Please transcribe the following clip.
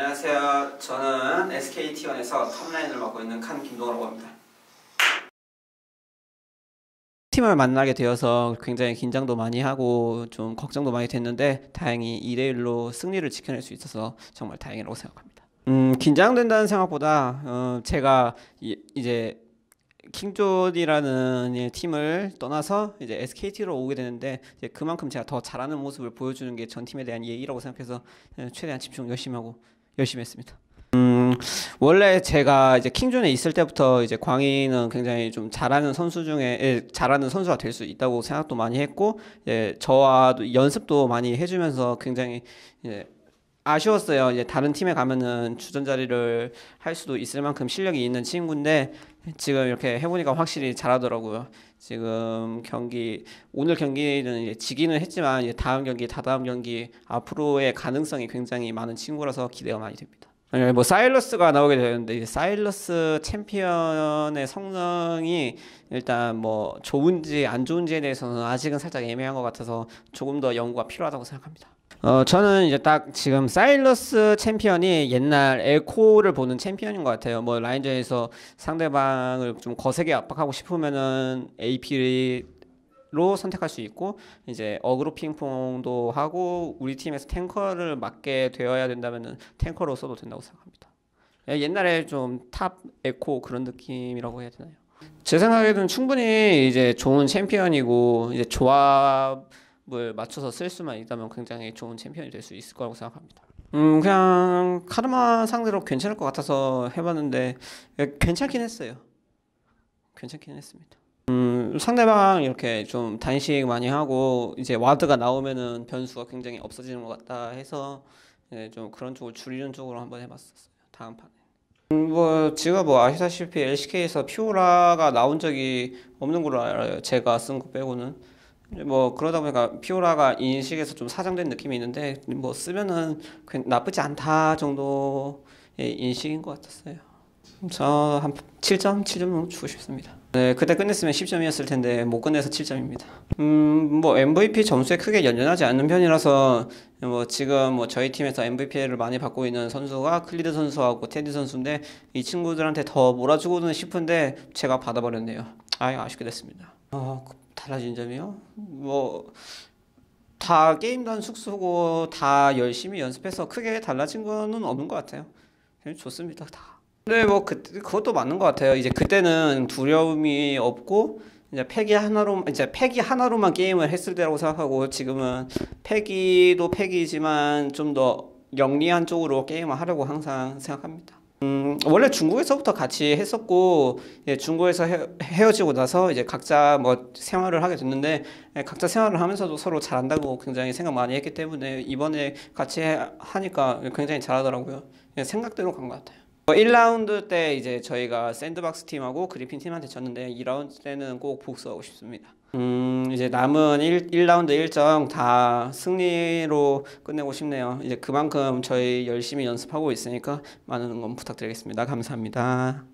안녕하세요. 저는 SKT1에서 탑라인을 맡고 있는 칸 김동호라고 합니다. 팀을 만나게 되어서 굉장히 긴장도 많이 하고 좀 걱정도 많이 됐는데 다행히 2대1로 승리를 지켜낼 수 있어서 정말 다행이라고 생각합니다. 음, 긴장된다는 생각보다 어, 제가 이, 제 킹존이라는 팀을 떠나서 이제 SKT로 오게 되는데 그만큼 제가 더 잘하는 모습을 보여주는 게 전 팀에 대한 예의라고 생각해서 예, 최대한 집중 열심히 하고 열심히 했습니다. 음, 원래 제가 이제 킹존에 있을 때부터 이제 광희는 굉장히 좀 잘하는 선수 중에 예, 잘하는 선수가 될 수 있다고 생각도 많이 했고 예, 저와 연습도 많이 해주면서 굉장히 예, 아쉬웠어요. 이제 다른 팀에 가면은 주전 자리를 할 수도 있을 만큼 실력이 있는 친구인데 지금 이렇게 해보니까 확실히 잘하더라고요. 지금 경기 오늘 경기는 이제 지기는 했지만 이제 다음 경기, 다다음 경기 앞으로의 가능성이 굉장히 많은 친구라서 기대가 많이 됩니다. 네, 뭐 사일러스가 나오게 되는데 사일러스 챔피언의 성능이 일단 뭐 좋은지 안 좋은지에 대해서는 아직은 살짝 애매한 것 같아서 조금 더 연구가 필요하다고 생각합니다. 어, 저는 이제 딱 지금 사일러스 챔피언이 옛날 에코를 보는 챔피언인 것 같아요. 뭐 라인전에서 상대방을 좀 거세게 압박하고 싶으면은 a p 로 선택할 수 있고 이제 어그로 핑퐁도 하고 우리 팀에서 탱커를 맡게 되어야 된다면은 탱커로 써도 된다고 생각합니다. 예, 옛날에 좀 탑 에코 그런 느낌이라고 해야 되나요? 제 생각에는 충분히 이제 좋은 챔피언이고 이제 조합 을 맞춰서 쓸 수만 있다면 굉장히 좋은 챔피언이 될 수 있을 거라고 생각합니다. 음 그냥 카르마 상대로 괜찮을 것 같아서 해봤는데 예, 괜찮긴 했어요. 괜찮긴 했습니다. 음 상대방 이렇게 좀 단식 많이 하고 이제 와드가 나오면은 변수가 굉장히 없어지는 것 같다 해서 예, 좀 그런 쪽을 줄이는 쪽으로 한번 해봤었어요. 다음 판뭐 음, 제가 뭐 아시다시피 LCK에서 피오라가 나온 적이 없는 걸로 알아요. 제가 쓴 거 빼고는. 뭐 그러다 보니까 피오라가 인식에서 좀 사장된 느낌이 있는데 뭐 쓰면은 나쁘지 않다 정도의 인식인 것 같았어요. 저한 7점, 7점 정도 주고 싶습니다. 네, 그때 끝냈으면 10점이었을 텐데 못 끝내서 7점입니다. 음, 뭐 MVP 점수에 크게 연연하지 않는 편이라서 뭐 지금 뭐 저희 팀에서 MVP를 많이 받고 있는 선수가 클리드 선수하고 테디 선수인데 이 친구들한테 더 몰아주고는 싶은데 제가 받아버렸네요. 아 아쉽게 됐습니다. 어, 달라진 점이요? 뭐 다 게임단 숙소고 다 열심히 연습해서 크게 달라진 거는 없는 것 같아요. 좋습니다 다. 근데 뭐 그, 그것도 맞는 것 같아요. 이제 그때는 두려움이 없고 이제 패기 하나로 이제 패기 하나로만 게임을 했을 때라고 생각하고 지금은 패기도 패기지만 좀 더 영리한 쪽으로 게임을 하려고 항상 생각합니다. 음, 원래 중국에서부터 같이 했었고 예, 중국에서 헤, 어지고 나서 이제 각자 뭐 생활을 하게 됐는데 예, 각자 생활을 하면서도 서로 잘한다고 굉장히 생각 많이 했기 때문에 이번에 같이 하니까 굉장히 잘하더라고요. 예, 생각대로 간 것 같아요. 1라운드 어, 때 이제 저희가 샌드박스 팀하고 그리핀 팀한테 졌는데 2라운드 때는 꼭 복수하고 싶습니다. 음 이제 남은 1, 1라운드 일정 다 승리로 끝내고 싶네요. 이제 그만큼 저희 열심히 연습하고 있으니까 많은 응원 부탁드리겠습니다. 감사합니다.